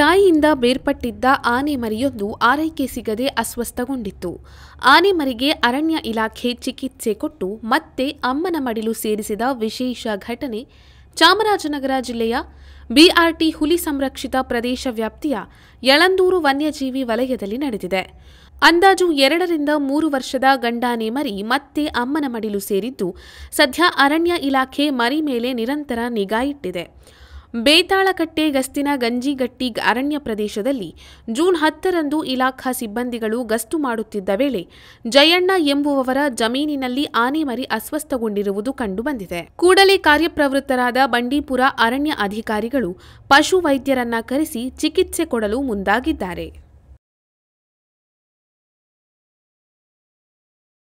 ತಾಯಿಯಿಂದ ಬೇರ್ಪಟ್ಟಿದ್ದ ಆನೆ ಮರಿಯೊಂದು ಆರೈಕೆ ಸಿಗದೆ ಅಸ್ವಸ್ಥಗೊಂಡಿತ್ತು ಆನೆ ಮರಿಗೆ ಅರಣ್ಯ ಇಲಾಖೆ ಚಿಕಿತ್ಸೆ ಕೊಟ್ಟು ಮತ್ತೆ ಅಮ್ಮನ ಮಡಿಲು ಸೇರಿಸಿದ ವಿಶೇಷ ಘಟನೆ ಚಾಮರಾಜನಗರ ಜಿಲ್ಲೆಯ ಬಿಆರ್ಟಿ ಹುಲಿ ಸಂರಕ್ಷಿತ ಪ್ರದೇಶ ವ್ಯಾಪ್ತಿಯ ಯಳಂದೂರು ವನ್ಯಜೀವಿ ವಲಯದಲ್ಲಿ ನಡೆದಿದೆ ಅಂದಾಜು ಎರಡರಿಂದ ಮೂರು ವರ್ಷದ ಗಂಡಾನೆ ಮರಿ ಮತ್ತೆ ಅಮ್ಮನ ಮಡಿಲು ಸೇರಿದ್ದು ಸದ್ಯ ಅರಣ್ಯ ಇಲಾಖೆ ಮರಿ ಮೇಲೆ ನಿರಂತರ ನಿಗಾ ಇಟ್ಟಿದೆ ಬೇತಾಳಕಟ್ಟೆ ಗಸ್ತಿನ ಗಂಜಿಗಟ್ಟಿ ಅರಣ್ಯ ಪ್ರದೇಶದಲ್ಲಿ ಜೂನ್ ಹತ್ತರಂದು ಇಲಾಖಾ ಸಿಬ್ಬಂದಿಗಳು ಗಸ್ತು ಮಾಡುತ್ತಿದ್ದ ವೇಳೆ ಜಯಣ್ಣ ಎಂಬುವವರ ಜಮೀನಿನಲ್ಲಿ ಆನೆ ಮರಿ ಅಸ್ವಸ್ಥಗೊಂಡಿರುವುದು ಕಂಡುಬಂದಿದೆ ಕೂಡಲೇ ಕಾರ್ಯಪ್ರವೃತ್ತರಾದ ಬಂಡೀಪುರ ಅರಣ್ಯ ಅಧಿಕಾರಿಗಳು ಪಶು ವೈದ್ಯರನ್ನ ಕರೆಸಿ ಚಿಕಿತ್ಸೆ ಕೊಡಲು ಮುಂದಾಗಿದ್ದಾರೆ